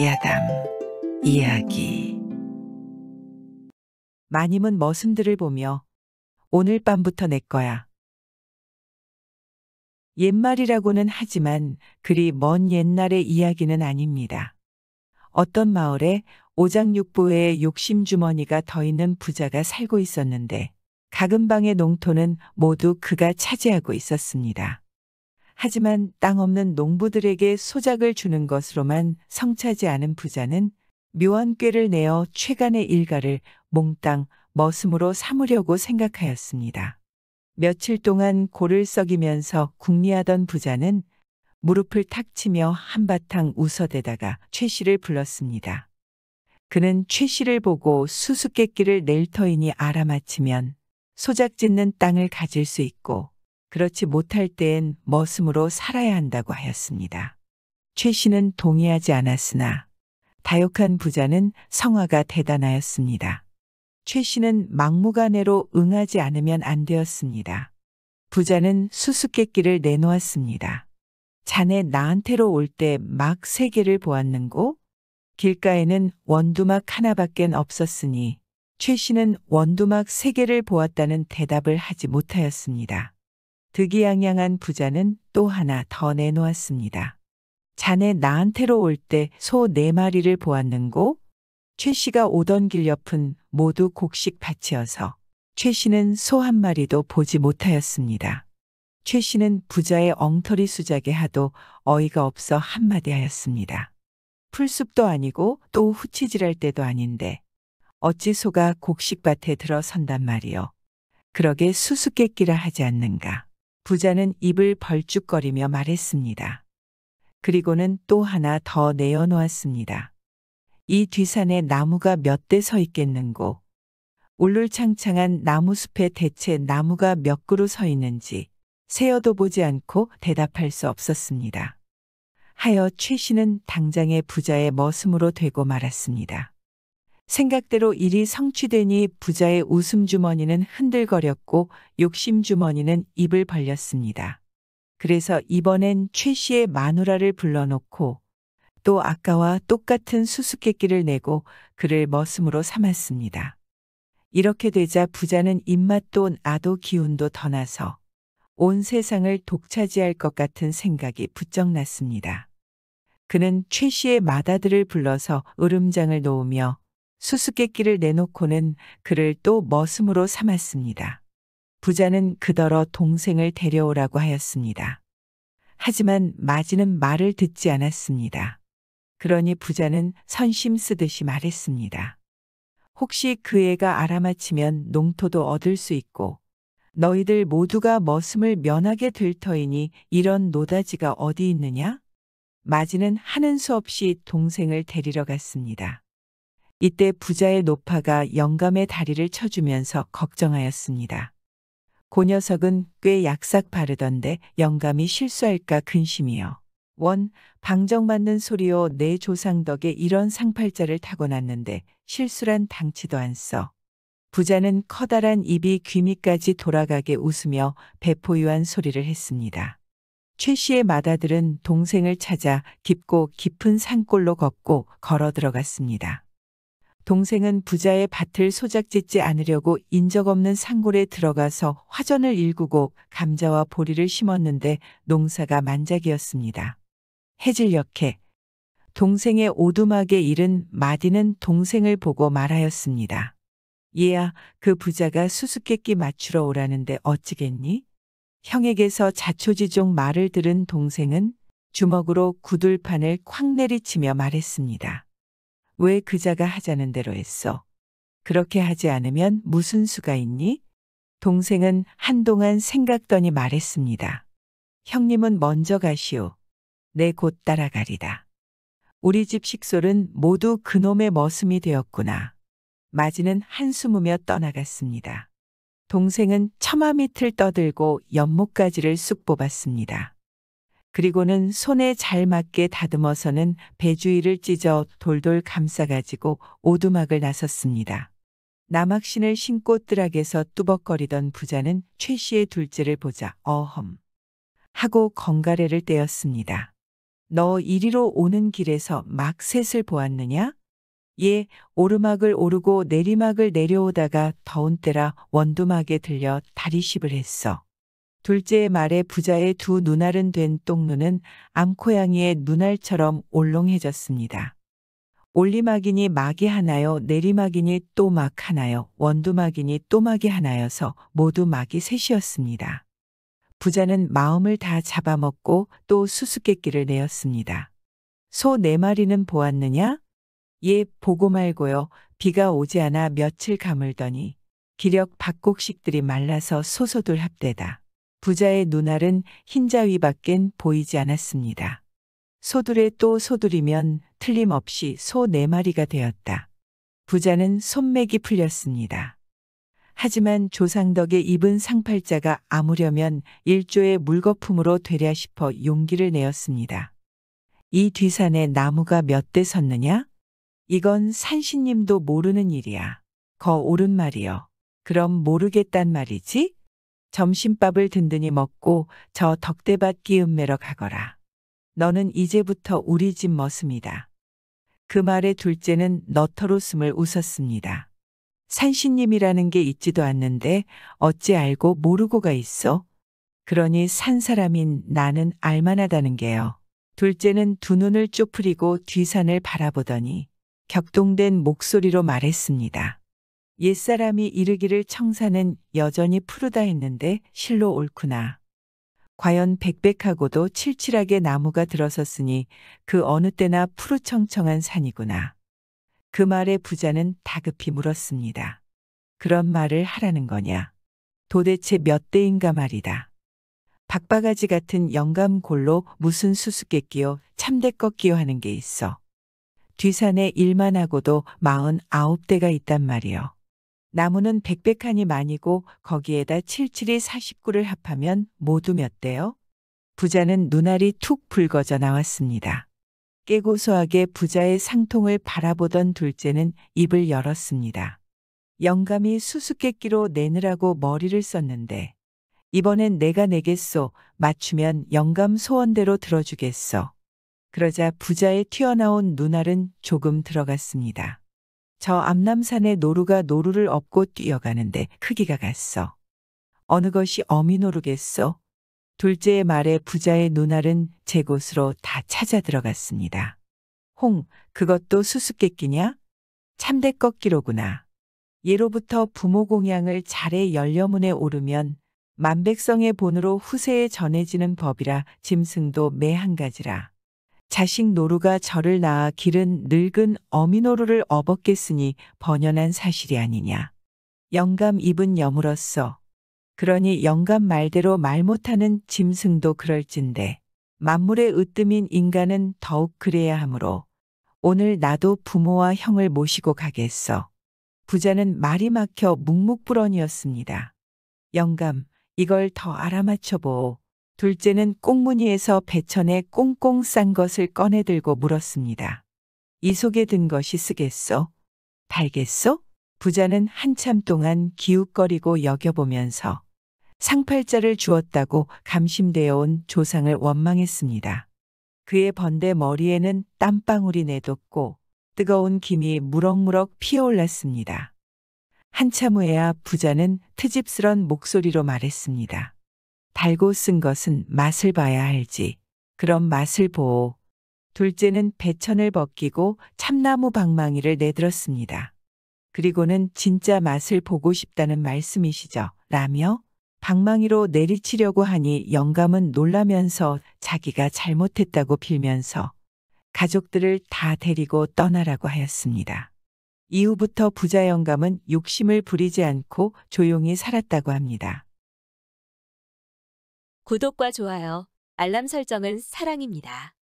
야담 이야기 마님은 머슴들을 보며 오늘 밤부터 내 거야. 옛말이라고는 하지만 그리 먼 옛날의 이야기는 아닙니다. 어떤 마을에 오장육부의 욕심주머니가 더 있는 부자가 살고 있었는데 가금방의 농토는 모두 그가 차지하고 있었습니다. 하지만 땅 없는 농부들에게 소작을 주는 것으로만 성차지 않은 부자는 묘한 꾀를 내어 최간의 일가를 몽땅 머슴으로 삼으려고 생각하였습니다. 며칠 동안 고를 썩이면서 궁리하던 부자는 무릎을 탁 치며 한바탕 웃어대다가 최 씨를 불렀습니다. 그는 최 씨를 보고 수수께끼를 낼 터이니 알아맞히면 소작 짓는 땅을 가질 수 있고 그렇지 못할 때엔 머슴으로 살아야 한다고 하였습니다. 최 씨는 동의하지 않았으나 다육한 부자는 성화가 대단하였습니다. 최 씨는 막무가내로 응하지 않으면 안 되었습니다. 부자는 수수께끼를 내놓았습니다. 자네 나한테로 올 때 막세계를 보았는고? 길가에는 원두막 하나밖엔 없었으니 최 씨는 원두막 세계를 보았다는 대답을 하지 못하였습니다. 득이양양한 부자는 또 하나 더 내놓았습니다. 자네 나한테로 올 때 소 네 마리를 보았는고? 최 씨가 오던 길 옆은 모두 곡식 밭이어서 최 씨는 소 한 마리도 보지 못하였습니다. 최 씨는 부자의 엉터리 수작에 하도 어이가 없어 한마디 하였습니다. 풀숲도 아니고 또 후치질할 때도 아닌데 어찌 소가 곡식밭에 들어선단 말이요. 그러게 수수께끼라 하지 않는가. 부자는 입을 벌쭉거리며 말했습니다. 그리고는 또 하나 더 내어놓았습니다. 이 뒤산에 나무가 몇 대 서 있겠는고, 울룰창창한 나무숲에 대체 나무가 몇 그루 서 있는지 세어도 보지 않고 대답할 수 없었습니다. 하여 최 씨는 당장의 부자의 머슴으로 되고 말았습니다. 생각대로 일이 성취되니 부자의 웃음주머니는 흔들거렸고 욕심주머니는 입을 벌렸습니다. 그래서 이번엔 최 씨의 마누라를 불러놓고 또 아까와 똑같은 수수께끼를 내고 그를 머슴으로 삼았습니다. 이렇게 되자 부자는 입맛도 나도 기운도 더 나서 온 세상을 독차지할 것 같은 생각이 부쩍 났습니다. 그는 최 씨의 마다들을 불러서 으름장을 놓으며 수수께끼를 내놓고는 그를 또 머슴으로 삼았습니다. 부자는 그더러 동생을 데려오라고 하였습니다. 하지만 마지는 말을 듣지 않았습니다. 그러니 부자는 선심 쓰듯이 말했습니다. 혹시 그 애가 알아맞히면 농토도 얻을 수 있고 너희들 모두가 머슴을 면하게 될 터이니 이런 노다지가 어디 있느냐? 마지는 하는 수 없이 동생을 데리러 갔습니다. 이때 부자의 노파가 영감의 다리를 쳐주면서 걱정하였습니다. 고 녀석은 꽤 약삭 바르던데 영감이 실수할까 근심이요. 원, 방정맞는 소리요 내 조상 덕에 이런 상팔자를 타고났는데 실수란 당치도 안 써. 부자는 커다란 입이 귀미까지 돌아가게 웃으며 배포유한 소리를 했습니다. 최 씨의 마다들은 동생을 찾아 깊고 깊은 산골로 걷고 걸어 들어갔습니다. 동생은 부자의 밭을 소작짓지 않으려고 인적 없는 산골에 들어가서 화전을 일구고 감자와 보리를 심었는데 농사가 만작이었습니다. 해질 역해. 동생의 오두막에 이른 마디는 동생을 보고 말하였습니다. 얘야, 그 부자가 수수께끼 맞추러 오라는데 어찌겠니? 형에게서 자초지종 말을 들은 동생은 주먹으로 구둘판을쾅 내리치며 말했습니다. 왜 그자가 하자는 대로 했어? 그렇게 하지 않으면 무슨 수가 있니? 동생은 한동안 생각더니 말했습니다. 형님은 먼저 가시오. 내 곧 따라가리다. 우리 집 식솔은 모두 그놈의 머슴이 되었구나. 마지는 한숨으며 떠나갔습니다. 동생은 처마 밑을 떠들고 연못가지를 쑥 뽑았습니다. 그리고는 손에 잘 맞게 다듬어서는 배 주위를 찢어 돌돌 감싸가지고 오두막을 나섰습니다. 남학신을 신고 뜨락에서 뚜벅거리던 부자는 최 씨의 둘째를 보자 어험 하고 건가래를 떼었습니다. 너 이리로 오는 길에서 막 셋을 보았느냐? 예, 오르막을 오르고 내리막을 내려오다가 더운 때라 원두막에 들려 다리십을 했어. 둘째 의 말에 부자의 두 눈알은 된 똥눈은 암코양이의 눈알처럼 올롱해졌습니다. 올리막이니 막이 하나요 내리막이니 또 막 하나요 원두막이니 또 막이 하나여서 모두 막이 셋이었습니다. 부자는 마음을 다 잡아먹고 또 수수께끼를 내었습니다. 소 네 마리는 보았느냐? 예, 보고 말고요. 비가 오지 않아 며칠 가물더니 기력 박곡식들이 말라서 소소들 합대다. 부자의 눈알은 흰자위 밖엔 보이지 않았습니다. 소들의 또 소들이면 틀림없이 소 네 마리가 되었다. 부자는 손맥이 풀렸습니다. 하지만 조상덕의 입은 상팔자가 아무려면 일조의 물거품으로 되랴 싶어 용기를 내었습니다. 이 뒤산에 나무가 몇 대 섰느냐? 이건 산신님도 모르는 일이야. 거 옳은 말이여. 그럼 모르겠단 말이지? 점심밥을 든든히 먹고 저 덕대밭 기음매러 가거라. 너는 이제부터 우리 집 머슴이다. 그말의 둘째는 너터로 숨을 웃었습니다. 산신님이라는 게 있지도 않는데 어찌 알고 모르고가 있어? 그러니 산 사람인 나는 알만하다는 게요. 둘째는 두 눈을 쪼프리고 뒤산을 바라보더니 격동된 목소리로 말했습니다. 옛사람이 이르기를 청사는 여전히 푸르다 했는데 실로 옳구나. 과연 백백하고도 칠칠하게 나무가 들어섰으니 그 어느 때나 푸르청청한 산이구나. 그 말에 부자는 다급히 물었습니다. 그런 말을 하라는 거냐? 도대체 몇 대인가 말이다. 박바가지 같은 영감골로 무슨 수수께끼요 참대꺾기요 하는 게 있어. 뒤산에 일만 하고도 마흔 아홉 대가 있단 말이요. 나무는 백백하니 많이고 거기에다 77이 49를 합하면 모두 몇 대요? 부자는 눈알이 툭 붉어져 나왔습니다. 깨고소하게 부자의 상통을 바라보던 둘째는 입을 열었습니다. 영감이 수수께끼로 내느라고 머리를 썼는데 이번엔 내가 내겠소 맞추면 영감 소원대로 들어주겠소. 그러자 부자의 튀어나온 눈알은 조금 들어갔습니다. 저암남산의 노루가 노루를 업고 뛰어가는데 크기가 갔어. 어느 것이 어미 노루겠소? 둘째의 말에 부자의 눈알은 제 곳으로 다 찾아 들어갔습니다. 홍, 그것도 수수께끼냐? 참대 꺾기로구나. 예로부터 부모 공양을 잘해 열려문에 오르면 만백성의 본으로 후세에 전해지는 법이라 짐승도 매 한 가지라. 자식 노루가 저를 낳아 기른 늙은 어미노루를 업었겠으니 번연한 사실이 아니냐. 영감 입은 염으로써. 그러니 영감 말대로 말 못하는 짐승도 그럴진데 만물의 으뜸인 인간은 더욱 그래야 하므로 오늘 나도 부모와 형을 모시고 가겠어. 부자는 말이 막혀 묵묵불언이었습니다. 영감, 이걸 더 알아맞혀보. 둘째는 꽁무니에서 배천에 꽁꽁 싼 것을 꺼내들고 물었습니다. 이 속에 든 것이 쓰겠소? 달겠소? 부자는 한참 동안 기웃거리고 여겨보면서 상팔자를 주었다고 감심되어 온 조상을 원망했습니다. 그의 번데 머리에는 땀방울이 내돋고 뜨거운 김이 무럭무럭 피어올랐습니다. 한참 후에야 부자는 트집스런 목소리로 말했습니다. 달고 쓴 것은 맛을 봐야 할지 그럼 맛을 보오. 둘째는 배천을 벗기고 참나무 방망이를 내들었습니다. 그리고는 진짜 맛을 보고 싶다는 말씀이시죠. 라며 방망이로 내리치려고 하니 영감은 놀라면서 자기가 잘못했다고 빌면서 가족들을 다 데리고 떠나라고 하였습니다. 이후부터 부자 영감은 욕심을 부리지 않고 조용히 살았다고 합니다. 구독과 좋아요, 알람 설정은 사랑입니다.